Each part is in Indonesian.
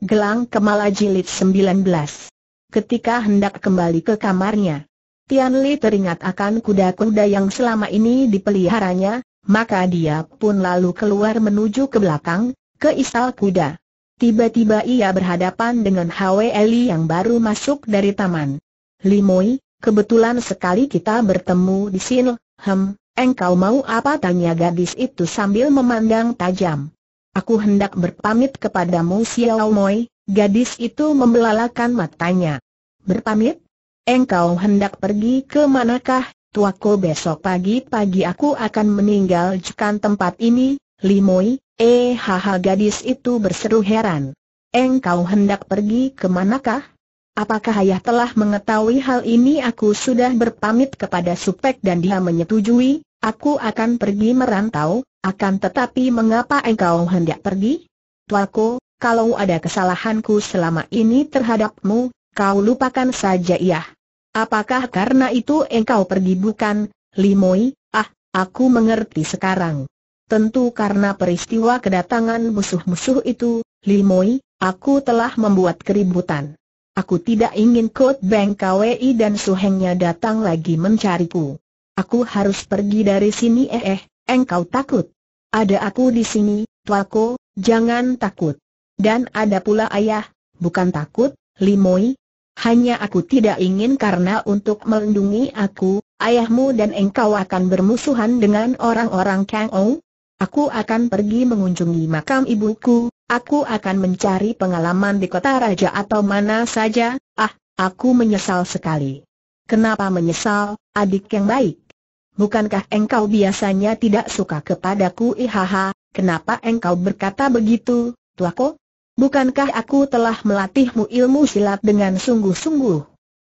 Gelang Kemala Jilid 19 Ketika hendak kembali ke kamarnya Tian Li teringat akan kuda-kuda yang selama ini dipeliharanya Maka dia pun lalu keluar menuju ke belakang, ke istal kuda Tiba-tiba ia berhadapan dengan Hwe Eli yang baru masuk dari taman Limoi, kebetulan sekali kita bertemu di sini, hem, engkau mau apa tanya gadis itu sambil memandang tajam Aku hendak berpamit kepadamu Xiao Moi, gadis itu membelalakan matanya. Berpamit? Engkau hendak pergi ke manakah, tuaku besok pagi-pagi aku akan meninggal. meninggalkan tempat ini, Limoi, eh haha gadis itu berseru heran. Engkau hendak pergi ke manakah? Apakah ayah telah mengetahui hal ini aku sudah berpamit kepada Supek dan dia menyetujui, aku akan pergi merantau, akan tetapi mengapa engkau hendak pergi? Tuaku, kalau ada kesalahanku selama ini terhadapmu, kau lupakan saja ya. Apakah karena itu engkau pergi bukan, Limoi? Ah, aku mengerti sekarang. Tentu karena peristiwa kedatangan musuh-musuh itu, Limoi, aku telah membuat keributan. Aku tidak ingin Kot Beng KWI dan suhengnya datang lagi mencariku. Aku harus pergi dari sini eh eh, Engkau takut? Ada aku di sini, tuaku, jangan takut. Dan ada pula ayah, bukan takut, Limoi. Hanya aku tidak ingin karena untuk melindungi aku, ayahmu dan engkau akan bermusuhan dengan orang-orang Kang Ou. Aku akan pergi mengunjungi makam ibuku, aku akan mencari pengalaman di kota raja atau mana saja, ah, aku menyesal sekali. Kenapa menyesal, adik yang baik? bukankah engkau biasanya tidak suka kepadaku ihaha, kenapa engkau berkata begitu, tuako? Bukankah aku telah melatihmu ilmu silat dengan sungguh-sungguh?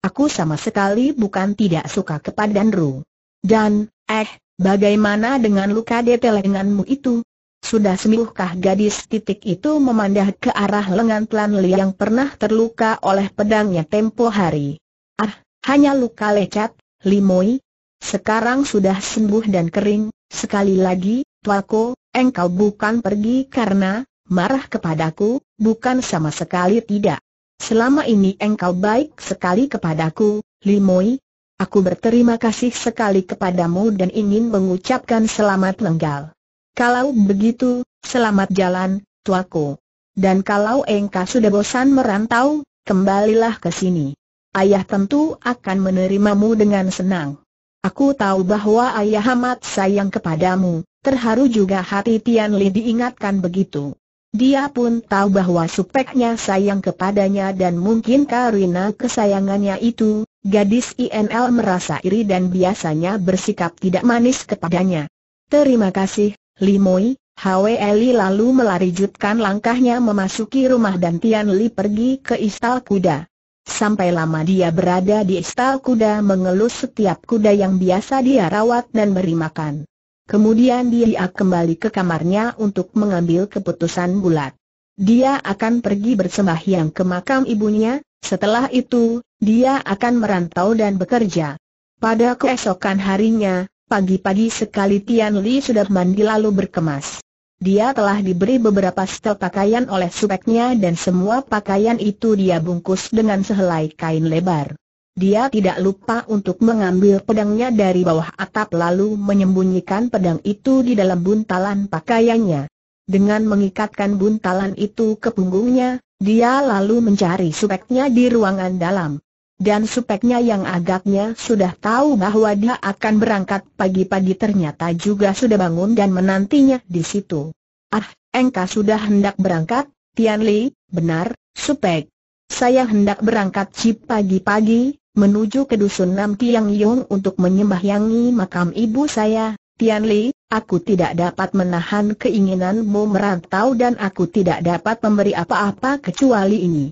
Aku sama sekali bukan tidak suka kepada Andrew. Dan, eh, bagaimana dengan luka detail lenganmu itu? Sudah sembuhkah gadis titik itu memandah ke arah lengan Tlan Li yang pernah terluka oleh pedangnya tempo hari? Ah, hanya luka lecet, Limoi, sekarang sudah sembuh dan kering, sekali lagi, tuaku, engkau bukan pergi karena marah kepadaku, bukan sama sekali tidak. Selama ini engkau baik sekali kepadaku, Limoi. Aku berterima kasih sekali kepadamu dan ingin mengucapkan selamat lenggal. Kalau begitu, selamat jalan, tuaku. Dan kalau engkau sudah bosan merantau, kembalilah ke sini. Ayah tentu akan menerimamu dengan senang. Aku tahu bahwa ayah amat sayang kepadamu, terharu juga hati Tian Li diingatkan begitu. Dia pun tahu bahwa supeknya sayang kepadanya dan mungkin karena kesayangannya itu, gadis INL merasa iri dan biasanya bersikap tidak manis kepadanya. Terima kasih, Limoi, Hwe Eli lalu melarijutkan langkahnya memasuki rumah dan Tian Li pergi ke istal kuda. Sampai lama dia berada di istal kuda mengelus setiap kuda yang biasa dia rawat dan beri makan. Kemudian dia kembali ke kamarnya untuk mengambil keputusan bulat. Dia akan pergi bersembahyang ke makam ibunya, setelah itu, dia akan merantau dan bekerja. Pada keesokan harinya, pagi-pagi sekali Tian Li sudah mandi lalu berkemas. Dia telah diberi beberapa setel pakaian oleh subeknya dan semua pakaian itu dia bungkus dengan sehelai kain lebar. Dia tidak lupa untuk mengambil pedangnya dari bawah atap lalu menyembunyikan pedang itu di dalam buntalan pakaiannya. Dengan mengikatkan buntalan itu ke punggungnya, dia lalu mencari subeknya di ruangan dalam. Dan supeknya yang agaknya sudah tahu bahwa dia akan berangkat pagi-pagi ternyata juga sudah bangun dan menantinya di situ. Ah, engkau sudah hendak berangkat, Tian Li, benar, supek. Saya hendak berangkat cip pagi-pagi, menuju ke dusun Nam Tiang Yong untuk menyembahyangi makam ibu saya, Tian Li, aku tidak dapat menahan keinginanmu merantau dan aku tidak dapat memberi apa-apa kecuali ini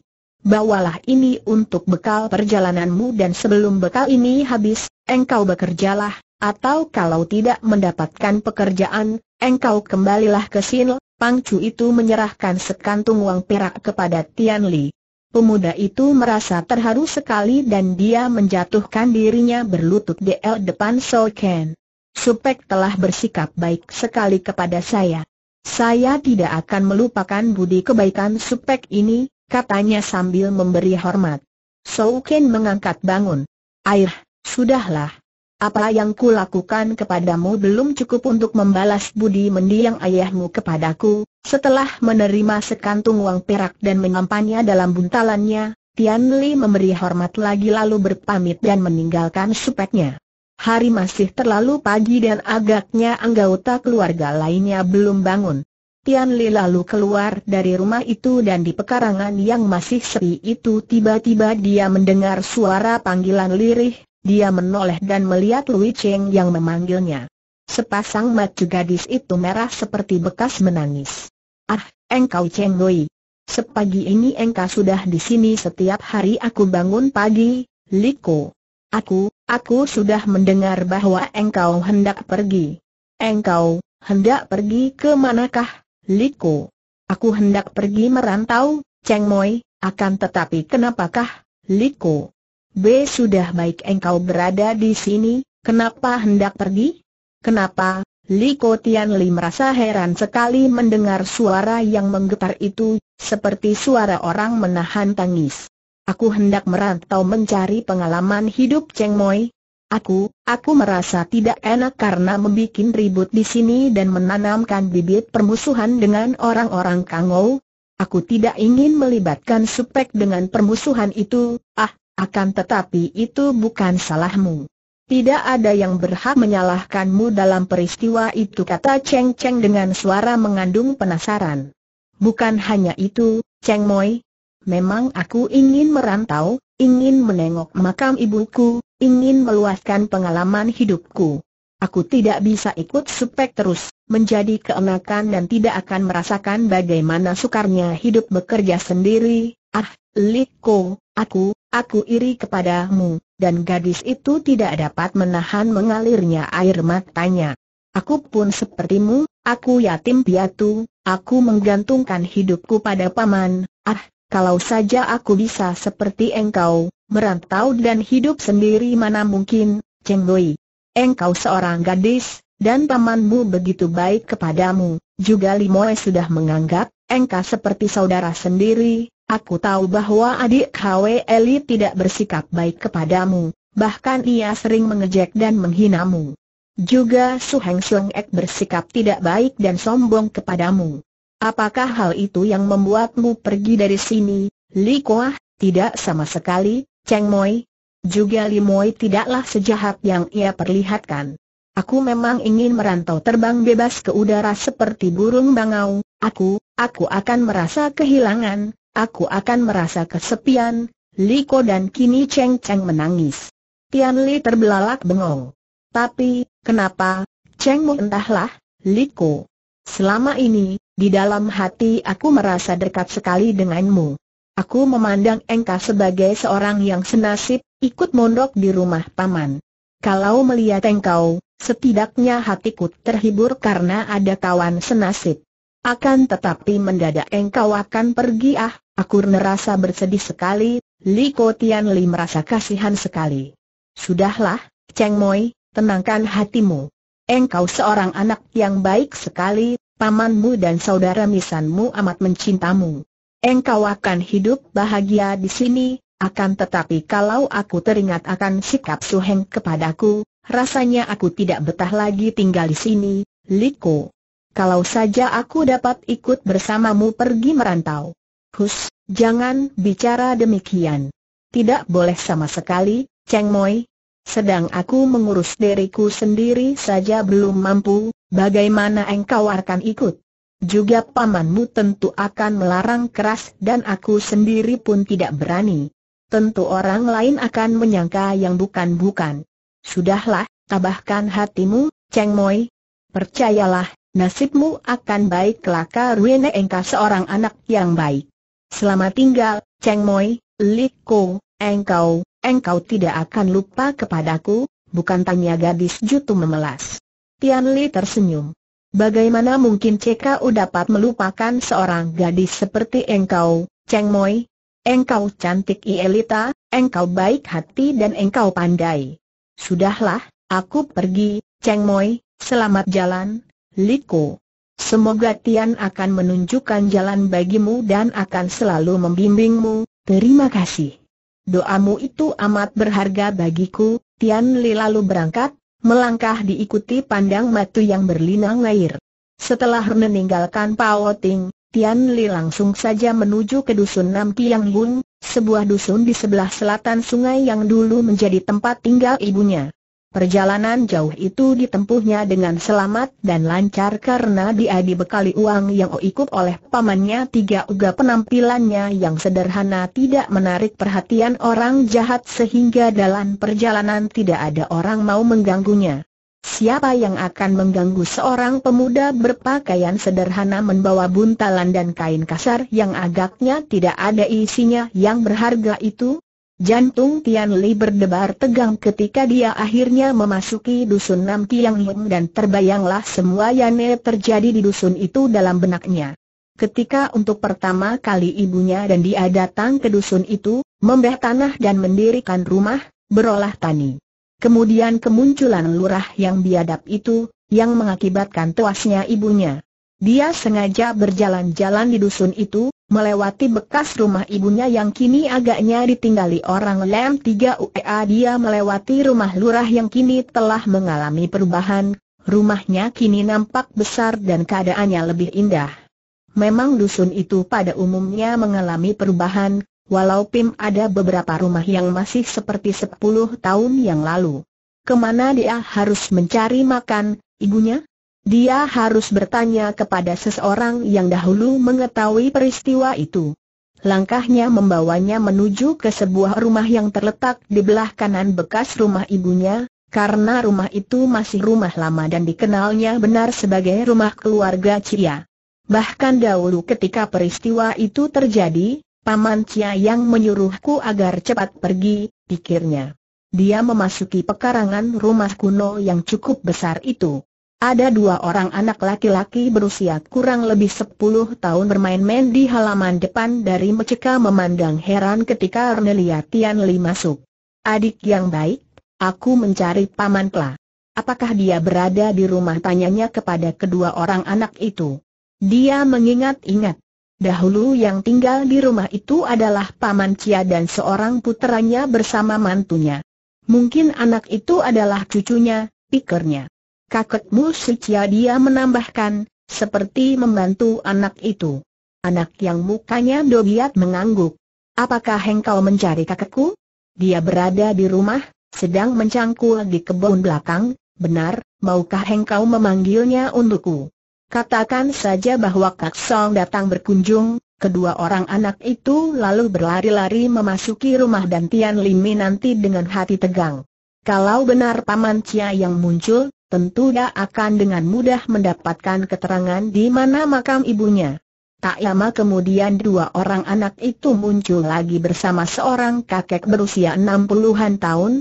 bawalah ini untuk bekal perjalananmu dan sebelum bekal ini habis, engkau bekerjalah, atau kalau tidak mendapatkan pekerjaan, engkau kembalilah ke sini. Pang Chu itu menyerahkan sekantung uang perak kepada Tian Li. Pemuda itu merasa terharu sekali dan dia menjatuhkan dirinya berlutut di el depan So Ken. Supek telah bersikap baik sekali kepada saya. Saya tidak akan melupakan budi kebaikan Supek ini, katanya sambil memberi hormat. Souken mengangkat bangun. Air, sudahlah. Apa yang kulakukan kepadamu belum cukup untuk membalas budi mendiang ayahmu kepadaku. Setelah menerima sekantung uang perak dan menyampannya dalam buntalannya, Tian Li memberi hormat lagi lalu berpamit dan meninggalkan supetnya. Hari masih terlalu pagi dan agaknya anggota keluarga lainnya belum bangun. Tian Li lalu keluar dari rumah itu dan di pekarangan yang masih sepi itu tiba-tiba dia mendengar suara panggilan lirih, dia menoleh dan melihat Lui Cheng yang memanggilnya. Sepasang mata gadis itu merah seperti bekas menangis. Ah, engkau Cheng Wei. Sepagi ini engkau sudah di sini setiap hari aku bangun pagi, Liko. Aku, aku sudah mendengar bahwa engkau hendak pergi. Engkau, hendak pergi ke manakah? Liko. Aku hendak pergi merantau, Cheng Moi, akan tetapi kenapakah, Liko? B sudah baik engkau berada di sini, kenapa hendak pergi? Kenapa? Liko Tian Li merasa heran sekali mendengar suara yang menggetar itu, seperti suara orang menahan tangis. Aku hendak merantau mencari pengalaman hidup Cheng Moi, Aku, aku merasa tidak enak karena membuat ribut di sini dan menanamkan bibit permusuhan dengan orang-orang Kangou. Aku tidak ingin melibatkan Supek dengan permusuhan itu, ah, akan tetapi itu bukan salahmu. Tidak ada yang berhak menyalahkanmu dalam peristiwa itu kata Cheng Cheng dengan suara mengandung penasaran. Bukan hanya itu, Cheng Moi. Memang aku ingin merantau, ingin menengok makam ibuku, ingin meluaskan pengalaman hidupku. Aku tidak bisa ikut supek terus, menjadi keenakan dan tidak akan merasakan bagaimana sukarnya hidup bekerja sendiri. Ah, Liko, aku, aku iri kepadamu, dan gadis itu tidak dapat menahan mengalirnya air matanya. Aku pun sepertimu, aku yatim piatu, aku menggantungkan hidupku pada paman, ah, kalau saja aku bisa seperti engkau, merantau dan hidup sendiri mana mungkin, Cheng Wei. Engkau seorang gadis, dan pamanmu begitu baik kepadamu, juga Limoe sudah menganggap, engkau seperti saudara sendiri, aku tahu bahwa adik Hwe Eli tidak bersikap baik kepadamu, bahkan ia sering mengejek dan menghinamu. Juga Su Heng Seng Ek bersikap tidak baik dan sombong kepadamu. Apakah hal itu yang membuatmu pergi dari sini, Li Kuah? Tidak sama sekali, Cheng Moi. Juga Li Moi tidaklah sejahat yang ia perlihatkan. Aku memang ingin merantau terbang bebas ke udara seperti burung bangau. Aku, aku akan merasa kehilangan, aku akan merasa kesepian. Li Ko dan kini Cheng Cheng menangis. Tian Li terbelalak bengong. Tapi, kenapa? Cheng Mo entahlah, Li Ko. Selama ini, di dalam hati aku merasa dekat sekali denganmu. Aku memandang engkau sebagai seorang yang senasib, ikut mondok di rumah paman. Kalau melihat engkau, setidaknya hatiku terhibur karena ada kawan senasib. Akan tetapi mendadak engkau akan pergi ah, aku merasa bersedih sekali, Li Tian Li merasa kasihan sekali. Sudahlah, Cheng Moi, tenangkan hatimu. Engkau seorang anak yang baik sekali, pamanmu dan saudara misanmu amat mencintamu. Engkau akan hidup bahagia di sini, akan tetapi kalau aku teringat akan sikap Suheng kepadaku, rasanya aku tidak betah lagi tinggal di sini, Liko. Kalau saja aku dapat ikut bersamamu pergi merantau. Hus, jangan bicara demikian. Tidak boleh sama sekali, Cheng Moi. Sedang aku mengurus diriku sendiri saja belum mampu, Bagaimana engkau akan ikut? Juga pamanmu tentu akan melarang keras dan aku sendiri pun tidak berani. Tentu orang lain akan menyangka yang bukan-bukan. Sudahlah, tabahkan hatimu, Cheng Moi. Percayalah, nasibmu akan baik kelaka Ruene Engka seorang anak yang baik. Selamat tinggal, Cheng Moi, Liko, engkau, engkau tidak akan lupa kepadaku, bukan tanya gadis Jutu memelas. Tian Li tersenyum. Bagaimana mungkin CKU dapat melupakan seorang gadis seperti engkau, Cheng Moi? Engkau cantik Ielita, engkau baik hati dan engkau pandai. Sudahlah, aku pergi, Cheng Moi, selamat jalan, Liko. Semoga Tian akan menunjukkan jalan bagimu dan akan selalu membimbingmu, terima kasih. Doamu itu amat berharga bagiku, Tian Li lalu berangkat, melangkah diikuti pandang matu yang berlinang air. Setelah meninggalkan Paoting, Tian Li langsung saja menuju ke dusun Nam Yang Bun, sebuah dusun di sebelah selatan sungai yang dulu menjadi tempat tinggal ibunya. Perjalanan jauh itu ditempuhnya dengan selamat dan lancar karena dia dibekali uang yang ikut oleh pamannya tiga uga penampilannya yang sederhana tidak menarik perhatian orang jahat sehingga dalam perjalanan tidak ada orang mau mengganggunya. Siapa yang akan mengganggu seorang pemuda berpakaian sederhana membawa buntalan dan kain kasar yang agaknya tidak ada isinya yang berharga itu? Jantung Tian Li berdebar tegang ketika dia akhirnya memasuki dusun Nam Tiang Yung dan terbayanglah semua yang terjadi di dusun itu dalam benaknya. Ketika untuk pertama kali ibunya dan dia datang ke dusun itu, membeh tanah dan mendirikan rumah, berolah tani. Kemudian kemunculan lurah yang biadab itu, yang mengakibatkan tewasnya ibunya. Dia sengaja berjalan-jalan di dusun itu, Melewati bekas rumah ibunya yang kini agaknya ditinggali orang lem 3 UEA dia melewati rumah lurah yang kini telah mengalami perubahan, rumahnya kini nampak besar dan keadaannya lebih indah. Memang dusun itu pada umumnya mengalami perubahan, walau Pim ada beberapa rumah yang masih seperti 10 tahun yang lalu. Kemana dia harus mencari makan, ibunya? Dia harus bertanya kepada seseorang yang dahulu mengetahui peristiwa itu. Langkahnya membawanya menuju ke sebuah rumah yang terletak di belah kanan bekas rumah ibunya, karena rumah itu masih rumah lama dan dikenalnya benar sebagai rumah keluarga Cia. Bahkan dahulu ketika peristiwa itu terjadi, Paman Cia yang menyuruhku agar cepat pergi, pikirnya. Dia memasuki pekarangan rumah kuno yang cukup besar itu. Ada dua orang anak laki-laki berusia kurang lebih sepuluh tahun bermain-main di halaman depan dari Meceka memandang heran ketika Renelia Tian Li masuk. Adik yang baik, aku mencari Paman Kla. Apakah dia berada di rumah tanyanya kepada kedua orang anak itu. Dia mengingat-ingat. Dahulu yang tinggal di rumah itu adalah Paman Cia dan seorang putranya bersama mantunya. Mungkin anak itu adalah cucunya, pikirnya kakekmu Sucia dia menambahkan, seperti membantu anak itu. Anak yang mukanya dogiat mengangguk. Apakah hengkau mencari kakekku? Dia berada di rumah, sedang mencangkul di kebun belakang, benar, maukah hengkau memanggilnya untukku? Katakan saja bahwa Kak Song datang berkunjung, kedua orang anak itu lalu berlari-lari memasuki rumah dan Tian Limi nanti dengan hati tegang. Kalau benar Paman Cia yang muncul, tentu dia akan dengan mudah mendapatkan keterangan di mana makam ibunya. Tak lama kemudian dua orang anak itu muncul lagi bersama seorang kakek berusia 60-an tahun.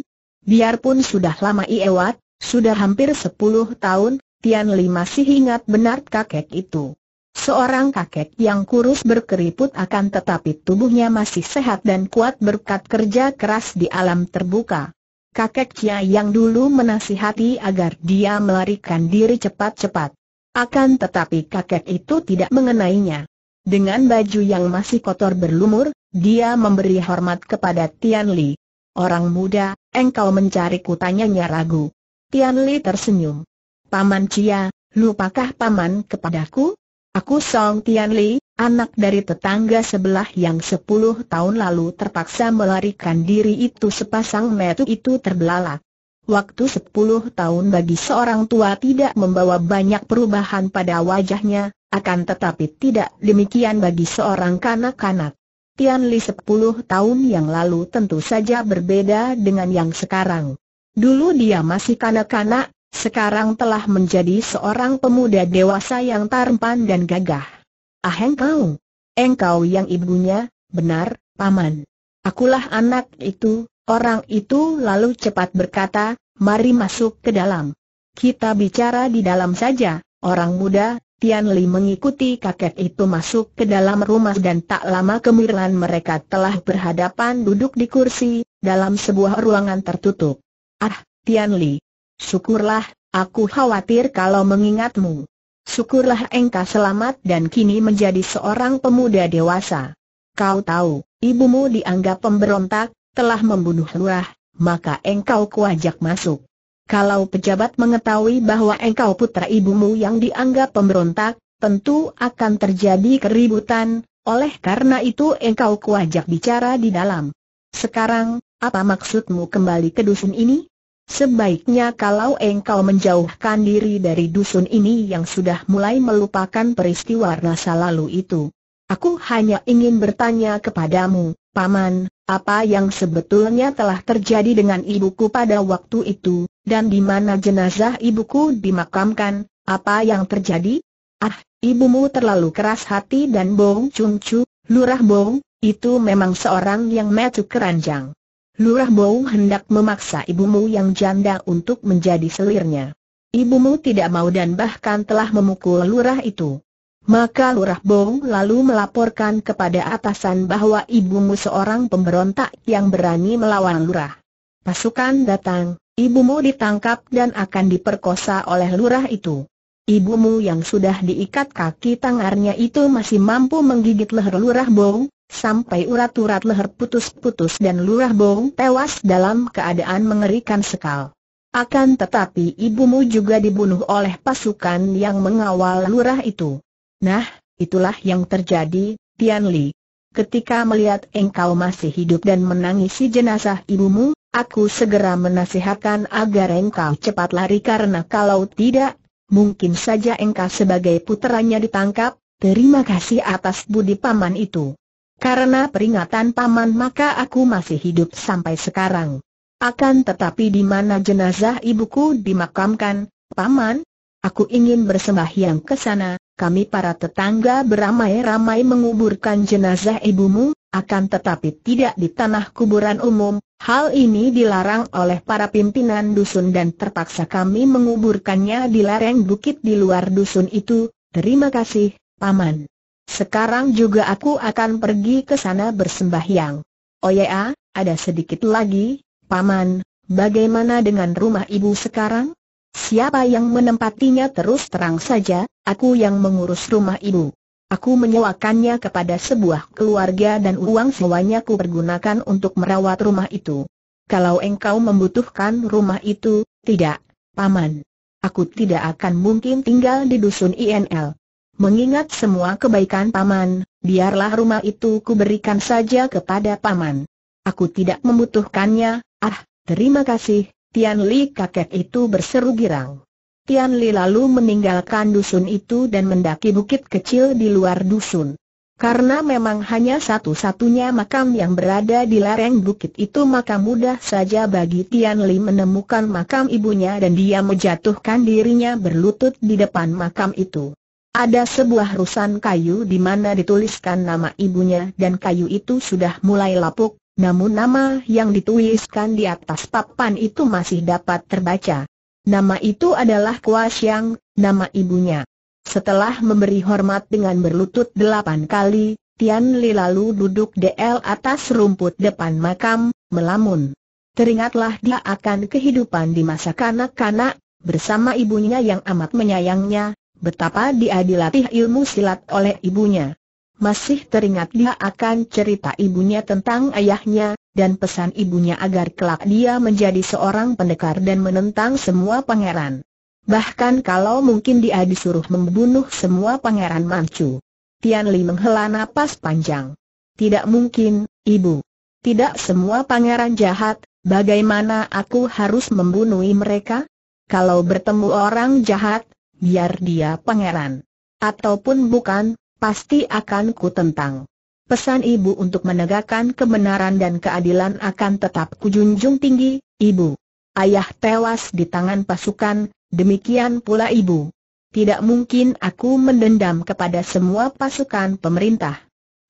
Biarpun sudah lama iewat, sudah hampir 10 tahun, Tian Li masih ingat benar kakek itu. Seorang kakek yang kurus berkeriput akan tetapi tubuhnya masih sehat dan kuat berkat kerja keras di alam terbuka. Kakek Cia yang dulu menasihati agar dia melarikan diri cepat-cepat. Akan tetapi kakek itu tidak mengenainya. Dengan baju yang masih kotor berlumur, dia memberi hormat kepada Tian Li. Orang muda, engkau mencari kutanyanya ragu. Tian Li tersenyum. Paman Cia, lupakah paman kepadaku? Aku Song Tian Li, Anak dari tetangga sebelah yang sepuluh tahun lalu terpaksa melarikan diri itu sepasang metu itu terbelalak. Waktu sepuluh tahun bagi seorang tua tidak membawa banyak perubahan pada wajahnya, akan tetapi tidak demikian bagi seorang kanak-kanak. Tian Li sepuluh tahun yang lalu tentu saja berbeda dengan yang sekarang. Dulu dia masih kanak-kanak, sekarang telah menjadi seorang pemuda dewasa yang tarpan dan gagah. Aheng kau, Engkau yang ibunya, benar, paman. Akulah anak itu, orang itu lalu cepat berkata, mari masuk ke dalam. Kita bicara di dalam saja, orang muda, Tian Li mengikuti kakek itu masuk ke dalam rumah dan tak lama kemirlan mereka telah berhadapan duduk di kursi, dalam sebuah ruangan tertutup. Ah, Tian Li. Syukurlah, aku khawatir kalau mengingatmu. Syukurlah engkau selamat dan kini menjadi seorang pemuda dewasa. Kau tahu, ibumu dianggap pemberontak, telah membunuh lurah, maka engkau kuajak masuk. Kalau pejabat mengetahui bahwa engkau putra ibumu yang dianggap pemberontak, tentu akan terjadi keributan, oleh karena itu engkau kuajak bicara di dalam. Sekarang, apa maksudmu kembali ke dusun ini? Sebaiknya kalau engkau menjauhkan diri dari dusun ini yang sudah mulai melupakan peristiwa masa lalu itu. Aku hanya ingin bertanya kepadamu, Paman, apa yang sebetulnya telah terjadi dengan ibuku pada waktu itu, dan di mana jenazah ibuku dimakamkan, apa yang terjadi? Ah, ibumu terlalu keras hati dan bohong cungcu, Lurah bohong, itu memang seorang yang metu keranjang. Lurah Bou hendak memaksa ibumu yang janda untuk menjadi selirnya. Ibumu tidak mau dan bahkan telah memukul lurah itu. Maka Lurah Bou lalu melaporkan kepada atasan bahwa ibumu seorang pemberontak yang berani melawan lurah. Pasukan datang, ibumu ditangkap dan akan diperkosa oleh lurah itu. Ibumu yang sudah diikat kaki tangarnya itu masih mampu menggigit leher Lurah Bou, Sampai urat-urat leher putus-putus dan lurah bong tewas dalam keadaan mengerikan sekal. Akan tetapi ibumu juga dibunuh oleh pasukan yang mengawal lurah itu. Nah, itulah yang terjadi, Tian Li. Ketika melihat engkau masih hidup dan menangisi jenazah ibumu, aku segera menasihatkan agar engkau cepat lari karena kalau tidak, mungkin saja engkau sebagai puteranya ditangkap, terima kasih atas budi paman itu. Karena peringatan paman maka aku masih hidup sampai sekarang. Akan tetapi di mana jenazah ibuku dimakamkan, paman? Aku ingin bersembahyang ke sana, kami para tetangga beramai-ramai menguburkan jenazah ibumu, akan tetapi tidak di tanah kuburan umum, hal ini dilarang oleh para pimpinan dusun dan terpaksa kami menguburkannya di lereng bukit di luar dusun itu, terima kasih, Paman. Sekarang juga aku akan pergi ke sana bersembahyang. Oh ya, ada sedikit lagi, Paman, bagaimana dengan rumah ibu sekarang? Siapa yang menempatinya terus terang saja, aku yang mengurus rumah ibu. Aku menyewakannya kepada sebuah keluarga dan uang sewanya ku pergunakan untuk merawat rumah itu. Kalau engkau membutuhkan rumah itu, tidak, Paman. Aku tidak akan mungkin tinggal di dusun INL. Mengingat semua kebaikan Paman, biarlah rumah itu kuberikan saja kepada Paman. Aku tidak membutuhkannya, ah, terima kasih, Tian Li kakek itu berseru girang. Tian Li lalu meninggalkan dusun itu dan mendaki bukit kecil di luar dusun. Karena memang hanya satu-satunya makam yang berada di lereng bukit itu maka mudah saja bagi Tian Li menemukan makam ibunya dan dia menjatuhkan dirinya berlutut di depan makam itu. Ada sebuah rusan kayu di mana dituliskan nama ibunya dan kayu itu sudah mulai lapuk, namun nama yang dituliskan di atas papan itu masih dapat terbaca. Nama itu adalah Kua Xiang, nama ibunya. Setelah memberi hormat dengan berlutut delapan kali, Tian Li lalu duduk DL atas rumput depan makam, melamun. Teringatlah dia akan kehidupan di masa kanak-kanak, bersama ibunya yang amat menyayangnya, betapa dia dilatih ilmu silat oleh ibunya. Masih teringat dia akan cerita ibunya tentang ayahnya, dan pesan ibunya agar kelak dia menjadi seorang pendekar dan menentang semua pangeran. Bahkan kalau mungkin dia disuruh membunuh semua pangeran Manchu. Tian Li menghela napas panjang. Tidak mungkin, ibu. Tidak semua pangeran jahat, bagaimana aku harus membunuh mereka? Kalau bertemu orang jahat, biar dia pangeran. Ataupun bukan, pasti akan ku tentang. Pesan ibu untuk menegakkan kebenaran dan keadilan akan tetap kujunjung tinggi, ibu. Ayah tewas di tangan pasukan, demikian pula ibu. Tidak mungkin aku mendendam kepada semua pasukan pemerintah.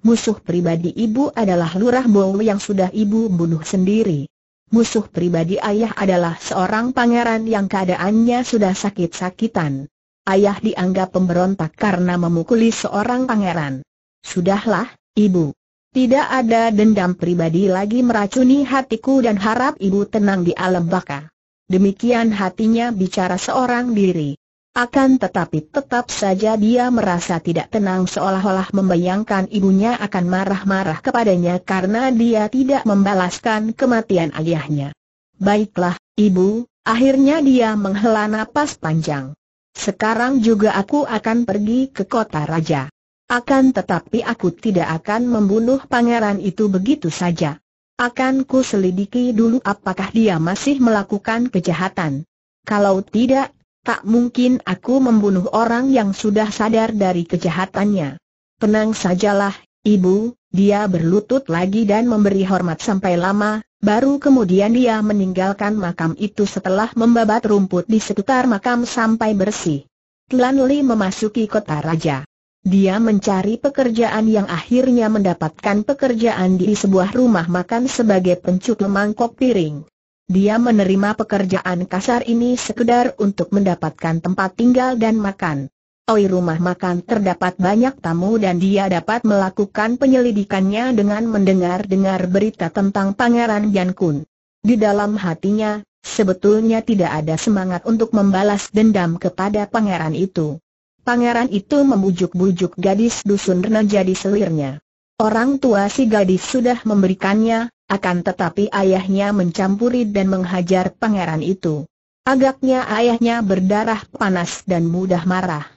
Musuh pribadi ibu adalah Lurah bau yang sudah ibu bunuh sendiri. Musuh pribadi ayah adalah seorang pangeran yang keadaannya sudah sakit-sakitan ayah dianggap pemberontak karena memukuli seorang pangeran. Sudahlah, ibu. Tidak ada dendam pribadi lagi meracuni hatiku dan harap ibu tenang di alam baka. Demikian hatinya bicara seorang diri. Akan tetapi tetap saja dia merasa tidak tenang seolah-olah membayangkan ibunya akan marah-marah kepadanya karena dia tidak membalaskan kematian ayahnya. Baiklah, ibu, akhirnya dia menghela napas panjang. Sekarang juga aku akan pergi ke kota raja. Akan tetapi aku tidak akan membunuh pangeran itu begitu saja. Akan ku selidiki dulu apakah dia masih melakukan kejahatan. Kalau tidak, tak mungkin aku membunuh orang yang sudah sadar dari kejahatannya. Tenang sajalah, ibu, dia berlutut lagi dan memberi hormat sampai lama, Baru kemudian dia meninggalkan makam itu setelah membabat rumput di sekitar makam sampai bersih. Tuan Li memasuki kota raja. Dia mencari pekerjaan yang akhirnya mendapatkan pekerjaan di sebuah rumah makan sebagai pencukur mangkok piring. Dia menerima pekerjaan kasar ini sekedar untuk mendapatkan tempat tinggal dan makan. Oi oh, iya, rumah makan terdapat banyak tamu dan dia dapat melakukan penyelidikannya dengan mendengar-dengar berita tentang Pangeran Yan Kun. Di dalam hatinya, sebetulnya tidak ada semangat untuk membalas dendam kepada pangeran itu. Pangeran itu membujuk-bujuk gadis dusun Rena jadi selirnya. Orang tua si gadis sudah memberikannya, akan tetapi ayahnya mencampuri dan menghajar pangeran itu. Agaknya ayahnya berdarah panas dan mudah marah.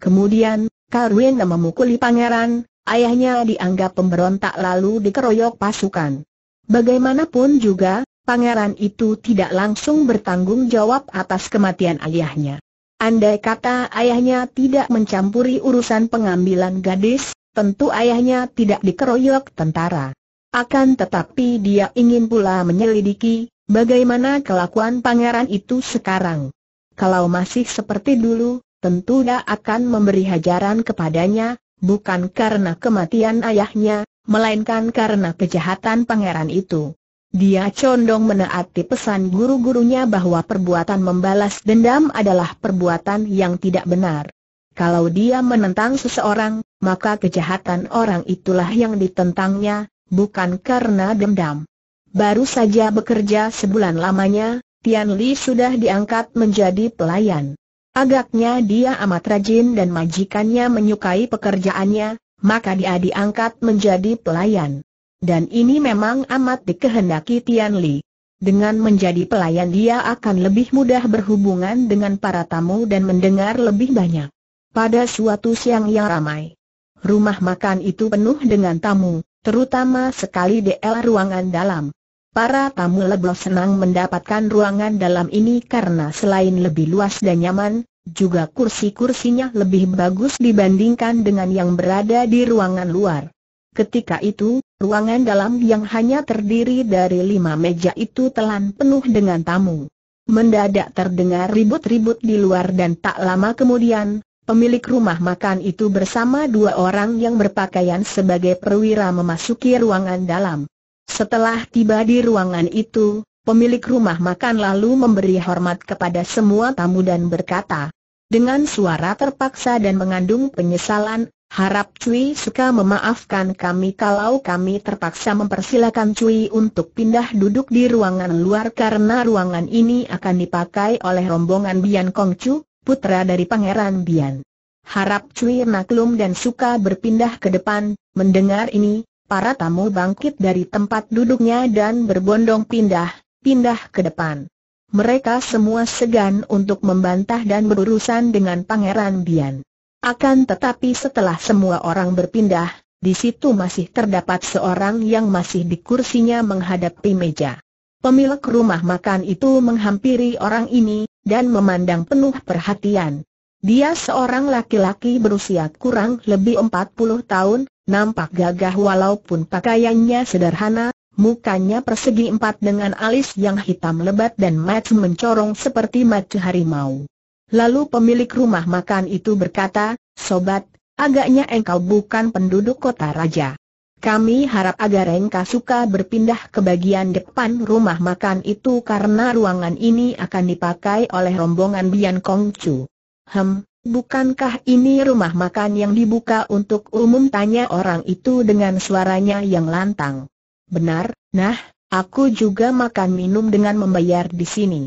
Kemudian, Karwin memukuli pangeran, ayahnya dianggap pemberontak lalu dikeroyok pasukan. Bagaimanapun juga, pangeran itu tidak langsung bertanggung jawab atas kematian ayahnya. Andai kata ayahnya tidak mencampuri urusan pengambilan gadis, tentu ayahnya tidak dikeroyok tentara. Akan tetapi dia ingin pula menyelidiki, bagaimana kelakuan pangeran itu sekarang. Kalau masih seperti dulu, tentunya akan memberi hajaran kepadanya, bukan karena kematian ayahnya, melainkan karena kejahatan pangeran itu. Dia condong menaati pesan guru-gurunya bahwa perbuatan membalas dendam adalah perbuatan yang tidak benar. Kalau dia menentang seseorang, maka kejahatan orang itulah yang ditentangnya, bukan karena dendam. Baru saja bekerja sebulan lamanya, Tian Li sudah diangkat menjadi pelayan. Agaknya dia amat rajin dan majikannya menyukai pekerjaannya, maka dia diangkat menjadi pelayan. Dan ini memang amat dikehendaki Tian Li. Dengan menjadi pelayan dia akan lebih mudah berhubungan dengan para tamu dan mendengar lebih banyak. Pada suatu siang yang ramai, rumah makan itu penuh dengan tamu, terutama sekali di ruangan dalam. Para tamu Leblow senang mendapatkan ruangan dalam ini karena selain lebih luas dan nyaman, juga kursi-kursinya lebih bagus dibandingkan dengan yang berada di ruangan luar. Ketika itu, ruangan dalam yang hanya terdiri dari lima meja itu telan penuh dengan tamu. Mendadak terdengar ribut-ribut di luar dan tak lama kemudian, pemilik rumah makan itu bersama dua orang yang berpakaian sebagai perwira memasuki ruangan dalam. Setelah tiba di ruangan itu, pemilik rumah makan lalu memberi hormat kepada semua tamu dan berkata, dengan suara terpaksa dan mengandung penyesalan, harap Cui suka memaafkan kami kalau kami terpaksa mempersilakan Cui untuk pindah duduk di ruangan luar karena ruangan ini akan dipakai oleh rombongan Bian Kong Chu, putra dari Pangeran Bian. Harap Cui Naklum dan Suka berpindah ke depan, mendengar ini, para tamu bangkit dari tempat duduknya dan berbondong pindah, pindah ke depan. Mereka semua segan untuk membantah dan berurusan dengan Pangeran Bian. Akan tetapi setelah semua orang berpindah, di situ masih terdapat seorang yang masih di kursinya menghadapi meja. Pemilik rumah makan itu menghampiri orang ini, dan memandang penuh perhatian. Dia seorang laki-laki berusia kurang lebih 40 tahun, nampak gagah walaupun pakaiannya sederhana, mukanya persegi empat dengan alis yang hitam lebat dan mata mencorong seperti mata harimau. Lalu pemilik rumah makan itu berkata, Sobat, agaknya engkau bukan penduduk kota raja. Kami harap agar engkau suka berpindah ke bagian depan rumah makan itu karena ruangan ini akan dipakai oleh rombongan Bian Kongcu. Hem, Bukankah ini rumah makan yang dibuka untuk umum tanya orang itu dengan suaranya yang lantang? Benar, nah, aku juga makan minum dengan membayar di sini.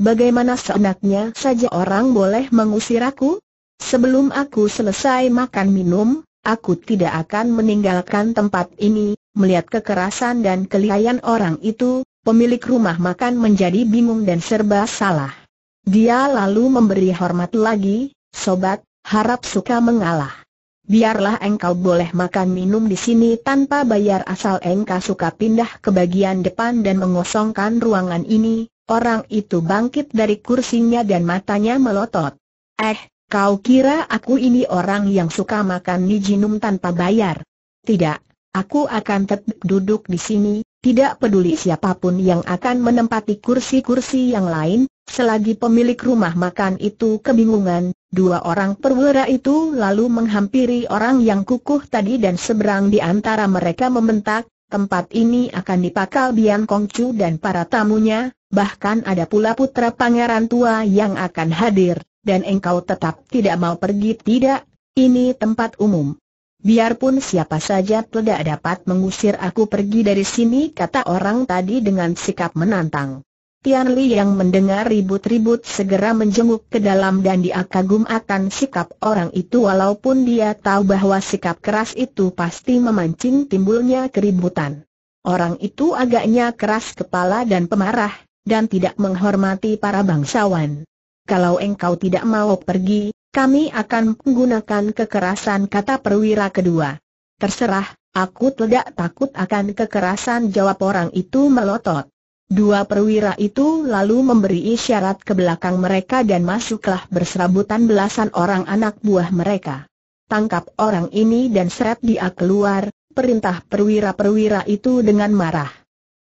Bagaimana seenaknya saja orang boleh mengusir aku? Sebelum aku selesai makan minum, aku tidak akan meninggalkan tempat ini, melihat kekerasan dan kelihayan orang itu, pemilik rumah makan menjadi bingung dan serba salah. Dia lalu memberi hormat lagi, Sobat, harap suka mengalah. Biarlah engkau boleh makan minum di sini tanpa bayar asal engkau suka pindah ke bagian depan dan mengosongkan ruangan ini. Orang itu bangkit dari kursinya dan matanya melotot. Eh, kau kira aku ini orang yang suka makan minum tanpa bayar? Tidak, aku akan tetap duduk di sini, tidak peduli siapapun yang akan menempati kursi-kursi yang lain, selagi pemilik rumah makan itu kebingungan, Dua orang perwira itu lalu menghampiri orang yang kukuh tadi dan seberang di antara mereka membentak, tempat ini akan dipakal Bian Kongcu dan para tamunya, bahkan ada pula putra pangeran tua yang akan hadir, dan engkau tetap tidak mau pergi tidak, ini tempat umum. Biarpun siapa saja tidak dapat mengusir aku pergi dari sini kata orang tadi dengan sikap menantang. Tian Li yang mendengar ribut-ribut segera menjenguk ke dalam dan dia kagum akan sikap orang itu walaupun dia tahu bahwa sikap keras itu pasti memancing timbulnya keributan. Orang itu agaknya keras kepala dan pemarah, dan tidak menghormati para bangsawan. Kalau engkau tidak mau pergi, kami akan menggunakan kekerasan kata perwira kedua. Terserah, aku tidak takut akan kekerasan jawab orang itu melotot. Dua perwira itu lalu memberi isyarat ke belakang mereka dan masuklah berserabutan belasan orang anak buah mereka. Tangkap orang ini dan seret dia keluar, perintah perwira-perwira itu dengan marah.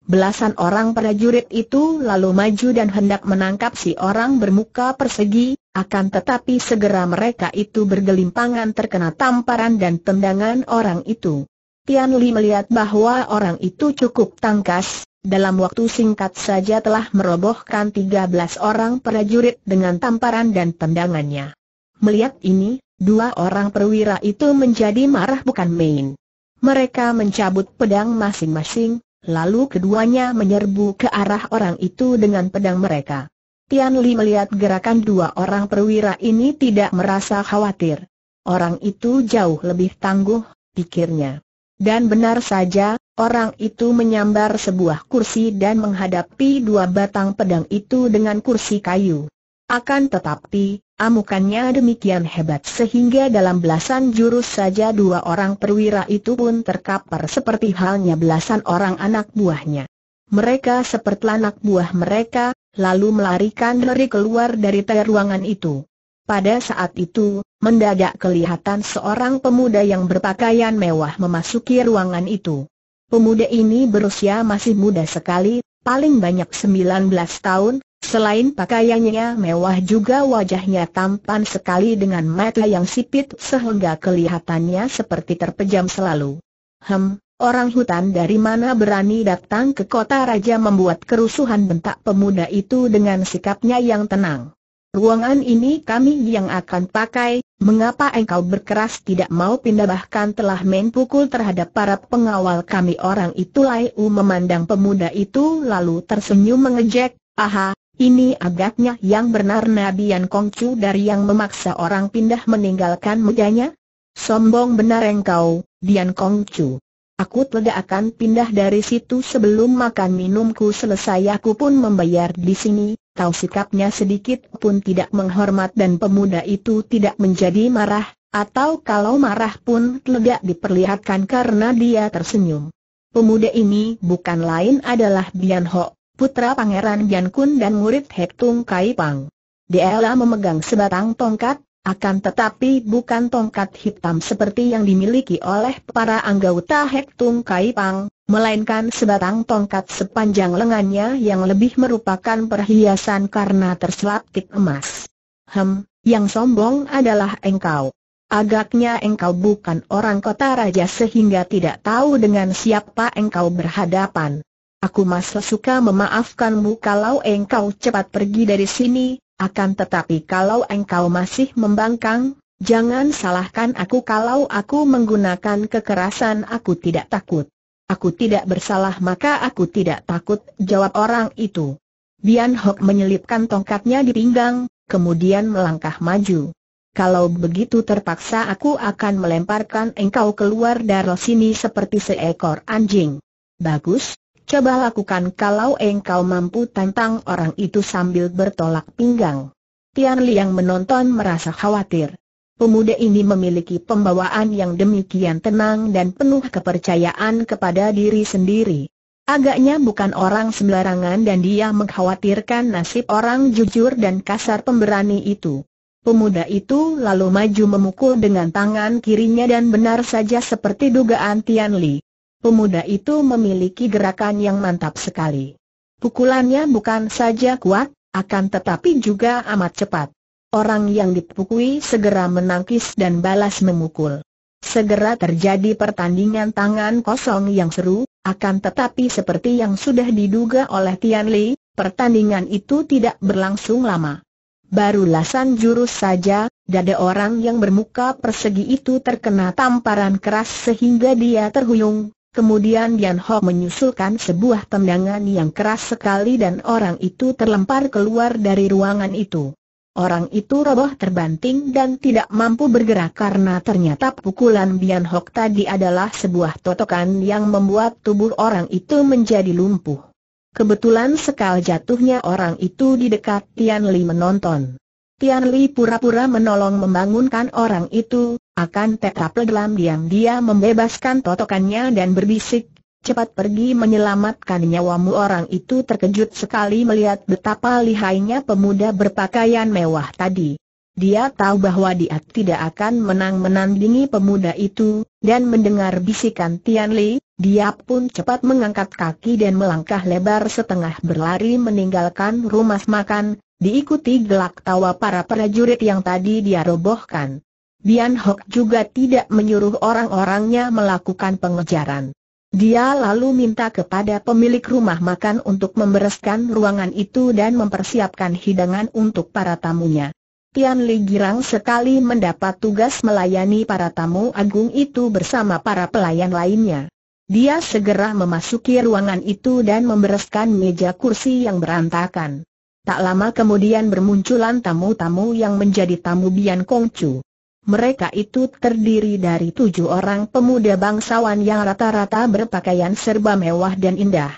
Belasan orang prajurit itu lalu maju dan hendak menangkap si orang bermuka persegi, akan tetapi segera mereka itu bergelimpangan terkena tamparan dan tendangan orang itu. Tian Li melihat bahwa orang itu cukup tangkas, dalam waktu singkat saja telah merobohkan 13 orang prajurit dengan tamparan dan tendangannya. Melihat ini, dua orang perwira itu menjadi marah bukan main. Mereka mencabut pedang masing-masing, lalu keduanya menyerbu ke arah orang itu dengan pedang mereka. Tian Li melihat gerakan dua orang perwira ini tidak merasa khawatir. Orang itu jauh lebih tangguh, pikirnya. Dan benar saja, orang itu menyambar sebuah kursi dan menghadapi dua batang pedang itu dengan kursi kayu. Akan tetapi, amukannya demikian hebat sehingga dalam belasan jurus saja dua orang perwira itu pun terkapar seperti halnya belasan orang anak buahnya. Mereka seperti anak buah mereka, lalu melarikan diri keluar dari ruangan itu. Pada saat itu, mendadak kelihatan seorang pemuda yang berpakaian mewah memasuki ruangan itu. Pemuda ini berusia masih muda sekali, paling banyak 19 tahun, selain pakaiannya mewah juga wajahnya tampan sekali dengan mata yang sipit sehingga kelihatannya seperti terpejam selalu. Hem, orang hutan dari mana berani datang ke kota raja membuat kerusuhan bentak pemuda itu dengan sikapnya yang tenang. Ruangan ini kami yang akan pakai, mengapa engkau berkeras tidak mau pindah bahkan telah main pukul terhadap para pengawal kami orang itu U memandang pemuda itu lalu tersenyum mengejek, aha, ini agaknya yang benar Nabi Yan Kongcu dari yang memaksa orang pindah meninggalkan mudanya? Sombong benar engkau, Dian Kongcu. Aku tidak akan pindah dari situ sebelum makan minumku selesai aku pun membayar di sini, Tahu sikapnya sedikit pun tidak menghormat dan pemuda itu tidak menjadi marah, atau kalau marah pun tidak diperlihatkan karena dia tersenyum. Pemuda ini bukan lain adalah Bian Ho, putra Pangeran Biankun Kun dan murid Hek Tung Kai Pang. Dia memegang sebatang tongkat, akan tetapi bukan tongkat hitam seperti yang dimiliki oleh para anggota Hek Tung Kai Pang, melainkan sebatang tongkat sepanjang lengannya yang lebih merupakan perhiasan karena terselapik emas. Hem, yang sombong adalah engkau. Agaknya engkau bukan orang kota raja sehingga tidak tahu dengan siapa engkau berhadapan. Aku masih suka memaafkanmu kalau engkau cepat pergi dari sini, akan tetapi kalau engkau masih membangkang, jangan salahkan aku kalau aku menggunakan kekerasan aku tidak takut. Aku tidak bersalah maka aku tidak takut, jawab orang itu. Bian Hok menyelipkan tongkatnya di pinggang, kemudian melangkah maju. Kalau begitu terpaksa aku akan melemparkan engkau keluar dari sini seperti seekor anjing. Bagus, coba lakukan kalau engkau mampu tantang orang itu sambil bertolak pinggang. Tian Li yang menonton merasa khawatir. Pemuda ini memiliki pembawaan yang demikian tenang dan penuh kepercayaan kepada diri sendiri. Agaknya bukan orang sembarangan dan dia mengkhawatirkan nasib orang jujur dan kasar pemberani itu. Pemuda itu lalu maju memukul dengan tangan kirinya dan benar saja seperti dugaan Tian Li. Pemuda itu memiliki gerakan yang mantap sekali. Pukulannya bukan saja kuat, akan tetapi juga amat cepat. Orang yang dipukui segera menangkis dan balas memukul. Segera terjadi pertandingan tangan kosong yang seru, akan tetapi seperti yang sudah diduga oleh Tian Li, pertandingan itu tidak berlangsung lama. Baru lasan jurus saja, dada orang yang bermuka persegi itu terkena tamparan keras sehingga dia terhuyung, Kemudian Dian Ho menyusulkan sebuah tendangan yang keras sekali dan orang itu terlempar keluar dari ruangan itu. Orang itu roboh terbanting dan tidak mampu bergerak karena ternyata pukulan Bian Hok tadi adalah sebuah totokan yang membuat tubuh orang itu menjadi lumpuh. Kebetulan sekal jatuhnya orang itu di dekat Tian Li menonton. Tian Li pura-pura menolong membangunkan orang itu, akan tetap dalam diam dia membebaskan totokannya dan berbisik, cepat pergi menyelamatkan nyawamu orang itu terkejut sekali melihat betapa lihainya pemuda berpakaian mewah tadi. Dia tahu bahwa dia tidak akan menang menandingi pemuda itu, dan mendengar bisikan Tian Li, dia pun cepat mengangkat kaki dan melangkah lebar setengah berlari meninggalkan rumah makan, diikuti gelak tawa para prajurit yang tadi dia robohkan. Bian Hok juga tidak menyuruh orang-orangnya melakukan pengejaran. Dia lalu minta kepada pemilik rumah makan untuk membereskan ruangan itu dan mempersiapkan hidangan untuk para tamunya. Tian Li girang sekali mendapat tugas melayani para tamu agung itu bersama para pelayan lainnya. Dia segera memasuki ruangan itu dan membereskan meja kursi yang berantakan. Tak lama kemudian bermunculan tamu-tamu yang menjadi tamu Bian Kongcu. Mereka itu terdiri dari tujuh orang pemuda bangsawan yang rata-rata berpakaian serba mewah dan indah.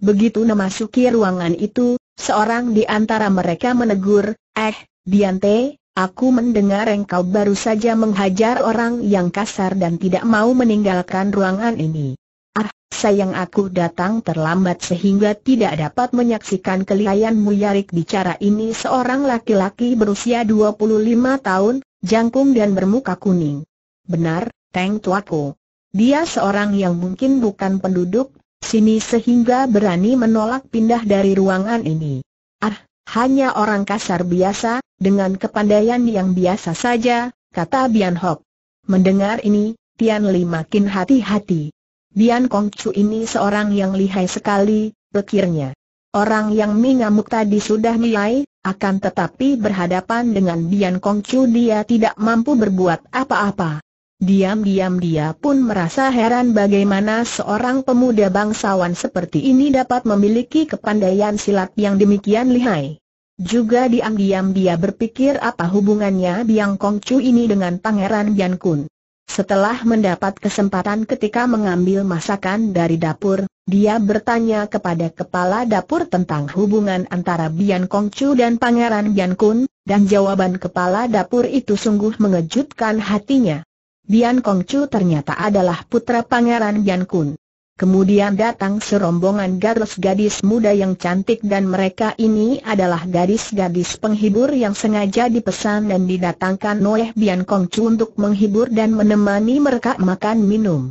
Begitu memasuki ruangan itu, seorang di antara mereka menegur, Eh, Diante, aku mendengar engkau baru saja menghajar orang yang kasar dan tidak mau meninggalkan ruangan ini. Ah, sayang aku datang terlambat sehingga tidak dapat menyaksikan kelihayanmu Yarik bicara ini seorang laki-laki berusia 25 tahun, jangkung dan bermuka kuning. Benar, Teng Tuaku. Dia seorang yang mungkin bukan penduduk sini sehingga berani menolak pindah dari ruangan ini. Ah, hanya orang kasar biasa, dengan kepandaian yang biasa saja, kata Bian Hok. Mendengar ini, Tian Li makin hati-hati. Bian Kong Chu ini seorang yang lihai sekali, pikirnya. Orang yang mengamuk tadi sudah nilai, akan tetapi berhadapan dengan Dian Kongcu dia tidak mampu berbuat apa-apa. Diam-diam dia pun merasa heran bagaimana seorang pemuda bangsawan seperti ini dapat memiliki kepandaian silat yang demikian lihai. Juga diam-diam dia berpikir apa hubungannya Biang Kongcu ini dengan Pangeran Bian Kun. Setelah mendapat kesempatan ketika mengambil masakan dari dapur, dia bertanya kepada kepala dapur tentang hubungan antara Bian Kongcu dan Pangeran Bian Kun, dan jawaban kepala dapur itu sungguh mengejutkan hatinya. Bian Kongcu ternyata adalah putra Pangeran Bian Kun. Kemudian datang serombongan gadis-gadis muda yang cantik dan mereka ini adalah gadis-gadis penghibur yang sengaja dipesan dan didatangkan oleh Bian Kongcu untuk menghibur dan menemani mereka makan minum.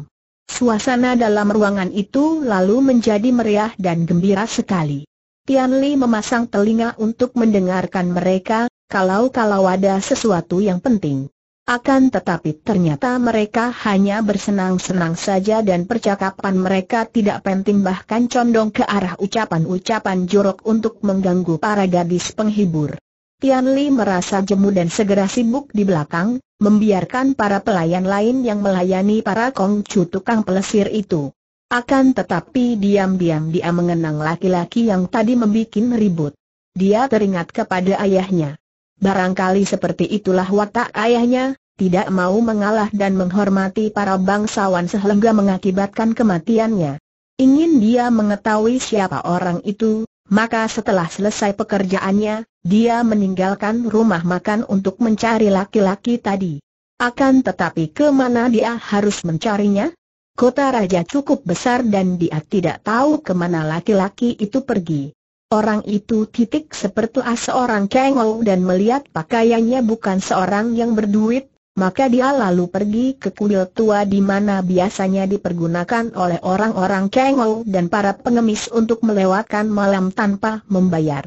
Suasana dalam ruangan itu lalu menjadi meriah dan gembira sekali. Tian Li memasang telinga untuk mendengarkan mereka, kalau-kalau ada sesuatu yang penting. Akan tetapi ternyata mereka hanya bersenang-senang saja dan percakapan mereka tidak penting bahkan condong ke arah ucapan-ucapan jorok untuk mengganggu para gadis penghibur. Tian Li merasa jemu dan segera sibuk di belakang, membiarkan para pelayan lain yang melayani para kongcu tukang pelesir itu. Akan tetapi diam-diam dia mengenang laki-laki yang tadi membuat ribut. Dia teringat kepada ayahnya. Barangkali seperti itulah watak ayahnya, tidak mau mengalah dan menghormati para bangsawan sehingga mengakibatkan kematiannya. Ingin dia mengetahui siapa orang itu, maka setelah selesai pekerjaannya, dia meninggalkan rumah makan untuk mencari laki-laki tadi. Akan tetapi kemana dia harus mencarinya? Kota raja cukup besar dan dia tidak tahu kemana laki-laki itu pergi. Orang itu titik seperti seorang kengol dan melihat pakaiannya bukan seorang yang berduit, maka dia lalu pergi ke kuil tua di mana biasanya dipergunakan oleh orang-orang kengol dan para pengemis untuk melewatkan malam tanpa membayar.